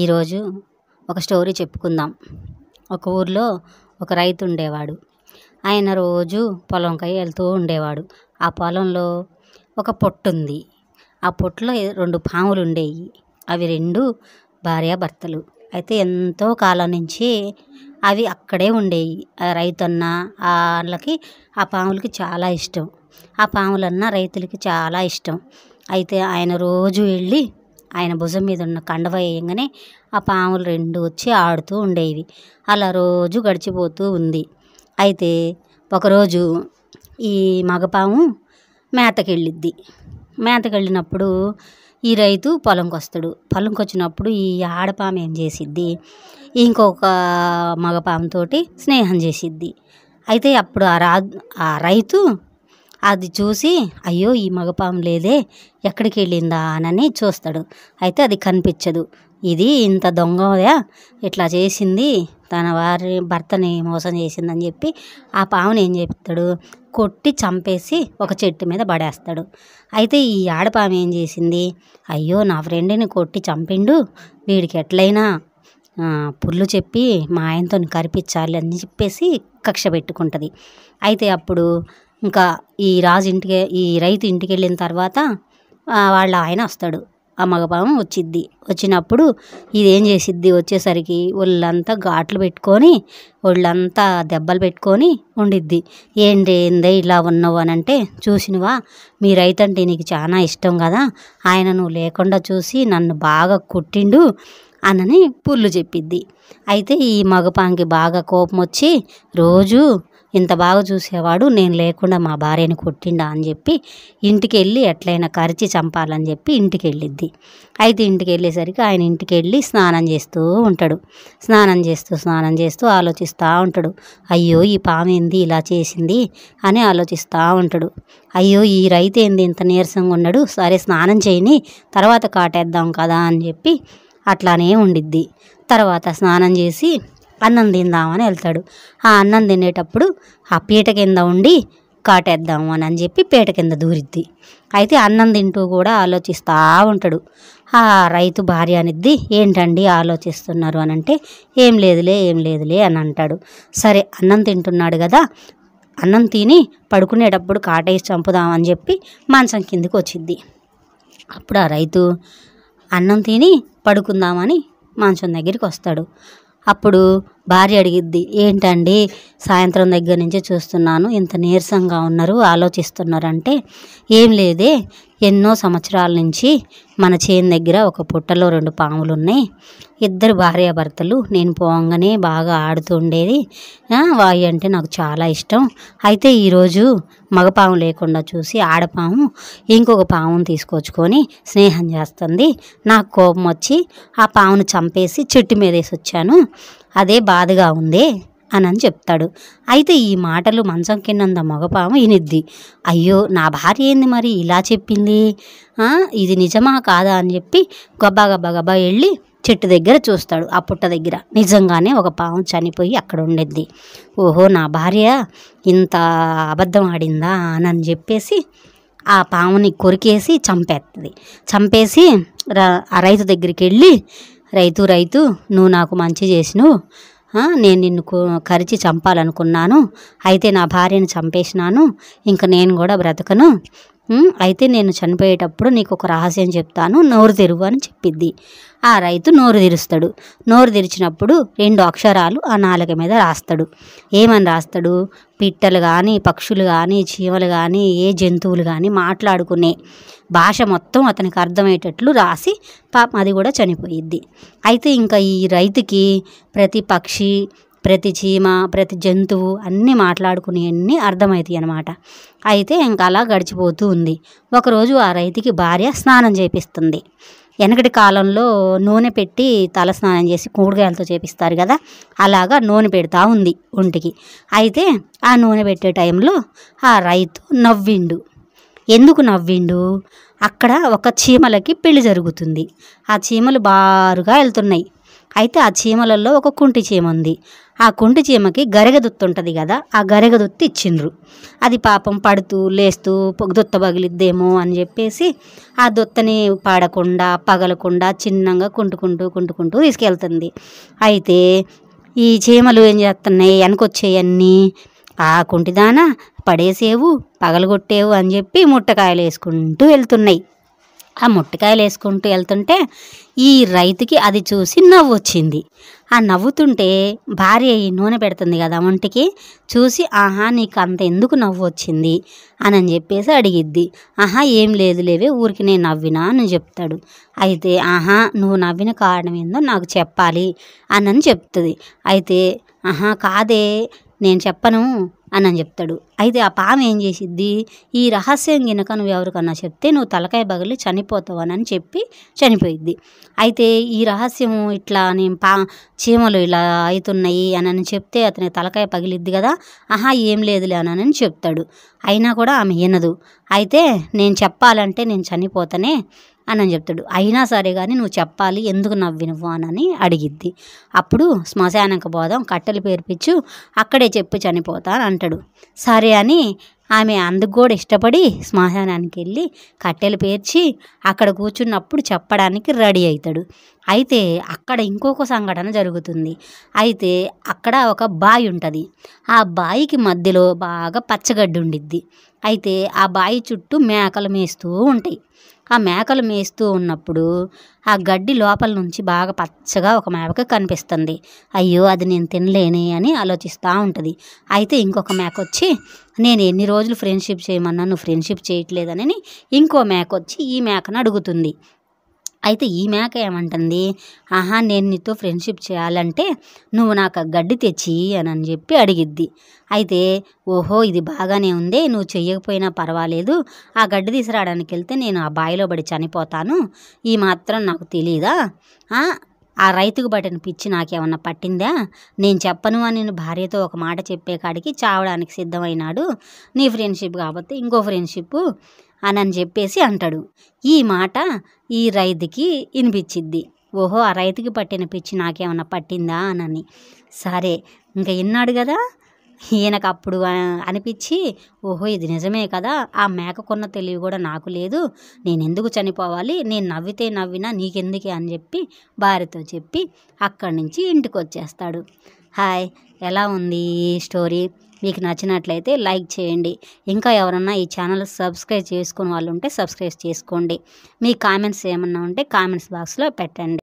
ఈరోజు ఒక స్టోరీ చెప్పుకుందాం ఒక ఊర్లో ఒక రైతు ఉండేవాడు ఆయన రోజు పొలంకై వెళ్తూ ఉండేవాడు ఆ పొలంలో ఒక పొట్టు ఉంది ఆ పొట్టులో రెండు పాములు ఉండేవి అవి రెండు భార్యాభర్తలు అయితే ఎంతో కాలం నుంచి అవి అక్కడే ఉండేవి ఆ అన్న వాళ్ళకి ఆ పాములకి చాలా ఇష్టం ఆ పాములన్న రైతులకి చాలా ఇష్టం అయితే ఆయన రోజు వెళ్ళి ఆయన భుజం మీద ఉన్న కండవ వేయంగానే ఆ పాములు రెండు వచ్చి ఆడుతూ ఉండేవి అలా రోజు గడిచిపోతూ ఉంది అయితే ఒకరోజు ఈ మగపాము మేతకెళ్ళిద్ది మేతకెళ్ళినప్పుడు ఈ రైతు పొలంకి వస్తాడు పొలంకి వచ్చినప్పుడు ఈ ఆడపాము ఏం చేసిద్ది ఇంకొక మగపాముతోటి స్నేహం చేసిద్ది అయితే అప్పుడు ఆ రా ఆ రైతు అది చూసి అయ్యో ఈ మగపాము లేదే ఎక్కడికి వెళ్ళిందా అని చూస్తాడు అయితే అది కనిపించదు ఇది ఇంత దొంగదా ఇట్లా చేసింది తన వారి భర్తని మోసం చేసిందని చెప్పి ఆ పాముని ఏం చెప్తాడు కొట్టి చంపేసి ఒక చెట్టు మీద పడేస్తాడు అయితే ఈ ఆడపాము ఏం చేసింది అయ్యో నా ఫ్రెండ్ని కొట్టి చంపిండు వీడికి ఎట్లయినా పుల్లు చెప్పి మా ఆయనతో కరిపించాలి అని చెప్పేసి కక్ష పెట్టుకుంటుంది అయితే అప్పుడు ఇంకా ఈ రాజు ఇంటికి ఈ రైతు ఇంటికి వెళ్ళిన తర్వాత వాళ్ళ ఆయన వస్తాడు ఆ మగపాము వచ్చిద్ది వచ్చినప్పుడు ఇదేం చేసిద్ది వచ్చేసరికి ఒళ్ళంతా ఘాట్లు పెట్టుకొని ఒళ్ళంతా దెబ్బలు పెట్టుకొని ఉండిద్ది ఏంటి ఏందే ఇలా ఉన్నావు అని అంటే చూసినవా మీ రైతు అంటే నీకు చాలా ఇష్టం కదా ఆయన నువ్వు లేకుండా చూసి నన్ను బాగా కుట్టిండు అనని పుల్లు చెప్పిద్ది అయితే ఈ మగపాంకి బాగా కోపం వచ్చి రోజు ఇంత బాగా చూసేవాడు నేను లేకుండా మా భార్యని కొట్టిండా అని చెప్పి ఇంటికి వెళ్ళి ఎట్లయినా కరిచి చంపాలని చెప్పి ఇంటికి వెళ్ళిద్ది అయితే ఇంటికి వెళ్ళేసరికి ఆయన ఇంటికి వెళ్ళి స్నానం చేస్తూ ఉంటాడు స్నానం చేస్తూ స్నానం చేస్తూ ఆలోచిస్తూ ఉంటాడు అయ్యో ఈ పాము ఏంది ఇలా చేసింది అని ఆలోచిస్తూ ఉంటాడు అయ్యో ఈ రైతు ఏంది ఇంత నీరసంగా ఉన్నాడు సరే స్నానం చేయని తర్వాత కాటేద్దాం కదా అని చెప్పి అట్లానే ఉండిద్ది తర్వాత స్నానం చేసి అన్నం తిందామని వెళ్తాడు ఆ అన్నం తినేటప్పుడు ఆ పీట కింద ఉండి కాటేద్దాము అని అని చెప్పి పీట కింద దూరిద్ది అయితే అన్నం తింటూ కూడా ఆలోచిస్తూ ఉంటాడు ఆ రైతు భార్య అనిద్ది ఏంటండి ఆలోచిస్తున్నారు అని అంటే ఏం లేదులే ఏం లేదులే అని అంటాడు సరే అన్నం తింటున్నాడు కదా అన్నం తిని పడుకునేటప్పుడు కాటేసి చంపుదామని చెప్పి మంచం కిందికి వచ్చింది అప్పుడు ఆ రైతు అన్నం తిని పడుకుందామని మంచం దగ్గరికి వస్తాడు అప్పుడు భార్య అడిగిద్ది ఏంటండి సాయంత్రం దగ్గర నుంచి చూస్తున్నాను ఇంత నీరసంగా ఉన్నారు ఆలోచిస్తున్నారంటే ఏం లేదే ఎన్నో సంవత్సరాల నుంచి మన చేను దగ్గర ఒక పుట్టలో రెండు పాములు ఉన్నాయి ఇద్దరు భార్యాభర్తలు నేను పోగానే బాగా ఆడుతూ ఉండేది వాయి అంటే నాకు చాలా ఇష్టం అయితే ఈరోజు మగపాము లేకుండా చూసి ఆడపాము ఇంకొక పామును తీసుకొచ్చుకొని స్నేహం చేస్తుంది నాకు కోపం వచ్చి ఆ పామును చంపేసి చెట్టు మీద వేసి వచ్చాను అదే బాధగా ఉందే అని చెప్తాడు అయితే ఈ మాటలు మంచం కిన్నంత మగపాము వినిద్ది అయ్యో నా భార్య ఏంది మరి ఇలా చెప్పింది ఇది నిజమా కాదా అని చెప్పి గబ్బా గబ్బా గబ్బా వెళ్ళి చెట్టు దగ్గర చూస్తాడు ఆ పుట్ట దగ్గర నిజంగానే ఒక పాము చనిపోయి అక్కడ ఉండిద్ది ఓహో నా భార్య ఇంత అబద్ధం ఆడిందా అని చెప్పేసి ఆ పాముని కొరికేసి చంపేస్తుంది చంపేసి ఆ రైతు దగ్గరికి వెళ్ళి రైతు రైతు నువ్వు నాకు మంచి చేసిన నేను నిన్ను కరిచి చంపాలనుకున్నాను అయితే నా భార్యను చంపేసినాను ఇంక నేను కూడా బ్రతకను అయితే నేను చనిపోయేటప్పుడు నీకు ఒక రహస్యం చెప్తాను నోరు తెరువు అని చెప్పిద్ది ఆ రైతు నోరు తెరుస్తాడు నోరు తెరిచినప్పుడు రెండు అక్షరాలు ఆ నాలుగ మీద రాస్తాడు ఏమని రాస్తాడు పిట్టలు కానీ పక్షులు కానీ చీమలు కానీ ఏ జంతువులు కానీ మాట్లాడుకునే భాష మొత్తం అతనికి అర్థమయ్యేటట్లు రాసి పాపం అది కూడా చనిపోయిద్ది అయితే ఇంకా ఈ రైతుకి ప్రతి పక్షి ప్రతి చీమ ప్రతి జంతువు అన్నీ మాట్లాడుకునేవన్నీ అర్థమవుతాయి అనమాట అయితే ఇంకా అలా గడిచిపోతూ ఉంది ఒకరోజు ఆ రైతుకి భార్య స్నానం చేపిస్తుంది వెనకటి కాలంలో నూనె పెట్టి తల స్నానం చేసి కూరగాయలతో చేపిస్తారు కదా అలాగా నూనె పెడతా ఉంది ఒంటికి అయితే ఆ నూనె పెట్టే టైంలో ఆ రైతు నవ్విండు ఎందుకు నవ్విండు అక్కడ ఒక చీమలకి పెళ్లి జరుగుతుంది ఆ చీమలు బారుగా వెళ్తున్నాయి అయితే ఆ చీమలలో ఒక కుంటి చీమ ఉంది ఆ కుంటి చీమకి గరిగ ఉంటుంది కదా ఆ గరిగ ఇచ్చిండ్రు అది పాపం పడుతూ లేస్తూ దుత్త పగిలిద్దేమో అని చెప్పేసి ఆ దుత్తని పాడకుండా పగలకుండా చిన్నంగా కుంటుకుంటూ కుంటుకుంటూ తీసుకెళ్తుంది అయితే ఈ చీమలు ఏం చేస్తున్నాయి వెనకొచ్చేయన్నీ ఆ కుంటిదాన పడేసేవు పగలగొట్టేవు అని చెప్పి ముట్టకాయలు వేసుకుంటూ వెళ్తున్నాయి ఆ ముట్టకాయలు వేసుకుంటూ వెళ్తుంటే ఈ రైతుకి అది చూసి నవ్వు వచ్చింది ఆ నవ్వుతుంటే భార్య ఈ నూనె పెడుతుంది కదా ఒంటికి చూసి ఆహా నీకు అంత ఎందుకు నవ్వు వచ్చింది అని అని చెప్పేసి అడిగిద్ది ఆహా ఏం లేదు లేవే ఊరికి నేను నవ్వినా అని చెప్తాడు అయితే ఆహా నువ్వు నవ్విన కారణం ఏందో నాకు చెప్పాలి అని చెప్తుంది అయితే ఆహా కాదే నేను చెప్పను అని చెప్తాడు అయితే ఆ పాము ఏం చేసిద్ది ఈ రహస్యం గినక నువ్వు ఎవరికన్నా చెప్తే నువ్వు తలకాయ బగిలి చనిపోతావనని చెప్పి చనిపోయిద్ది అయితే ఈ రహస్యం ఇట్లా నేను పా చీమలు ఇలా అవుతున్నాయి అని చెప్తే అతని తలకాయ పగిలిద్ది కదా ఆహా ఏం లేదులే అని చెప్తాడు అయినా కూడా ఆమె వినదు అయితే నేను చెప్పాలంటే నేను చనిపోతానే అని అని చెప్తాడు అయినా సరే కానీ నువ్వు చెప్పాలి ఎందుకు నవ్వినవు అని అడిగిద్ది అప్పుడు శ్మశానక బోధం కట్టెలు పేర్పించు అక్కడే చెప్పు చనిపోతా అని అంటాడు సరే అని ఆమె అందుకు కూడా ఇష్టపడి శ్మశానానికి వెళ్ళి కట్టెలు పేర్చి అక్కడ కూర్చున్నప్పుడు చెప్పడానికి రెడీ అవుతాడు అయితే అక్కడ ఇంకొక సంఘటన జరుగుతుంది అయితే అక్కడ ఒక బావి ఉంటుంది ఆ బావికి మధ్యలో బాగా పచ్చగడ్డి ఉండిద్ది అయితే ఆ బావి చుట్టూ మేకలు మేస్తూ ఉంటాయి ఆ మేకలు మేస్తూ ఉన్నప్పుడు ఆ గడ్డి లోపల నుంచి బాగా పచ్చగా ఒక మేక కనిపిస్తుంది అయ్యో అది నేను తినలేనే అని ఆలోచిస్తూ ఉంటుంది అయితే ఇంకొక మేక వచ్చి నేను ఎన్ని రోజులు ఫ్రెండ్షిప్ చేయమన్నా నువ్వు ఫ్రెండ్షిప్ చేయట్లేదని ఇంకో మేక వచ్చి ఈ మేకను అడుగుతుంది అయితే ఈ మేక ఏమంటుంది ఆహా నేను నీతో ఫ్రెండ్షిప్ చేయాలంటే నువ్వు నాకు గడ్డి తెచ్చి అని అని చెప్పి అడిగిద్ది అయితే ఓహో ఇది బాగానే ఉంది నువ్వు చెయ్యకపోయినా పర్వాలేదు ఆ గడ్డి తీసుకురావడానికి వెళ్తే నేను ఆ బాయిలో పడి చనిపోతాను ఈ మాత్రం నాకు తెలీదా ఆ రైతుకు పట్టిన పిచ్చి నాకేమన్నా పట్టిందా నేను చెప్పను అని నేను భార్యతో ఒక మాట చెప్పే కాడికి చావడానికి సిద్ధమైనాడు నీ ఫ్రెండ్షిప్ కాబట్టి ఇంకో ఫ్రెండ్షిప్ అని చెప్పేసి అంటాడు ఈ మాట ఈ రైతుకి వినిపించిద్ది ఓహో ఆ రైతుకి పట్టిన పిచ్చి నాకేమన్నా పట్టిందా అనని సరే ఇంకా విన్నాడు కదా ఈయనకు అప్పుడు అనిపించి ఓహో ఇది నిజమే కదా ఆ మేకకున్న తెలివి కూడా నాకు లేదు నేను ఎందుకు చనిపోవాలి నేను నవ్వితే నవ్వినా నీకెందుకే అని చెప్పి భార్యతో చెప్పి అక్కడి నుంచి ఇంటికి వచ్చేస్తాడు హాయ్ ఎలా ఉంది ఈ స్టోరీ మీకు నచ్చినట్లయితే లైక్ చేయండి ఇంకా ఎవరన్నా ఈ ఛానల్ సబ్స్క్రైబ్ చేసుకుని వాళ్ళు ఉంటే సబ్స్క్రైబ్ చేసుకోండి మీ కామెంట్స్ ఏమన్నా ఉంటే కామెంట్స్ బాక్స్లో పెట్టండి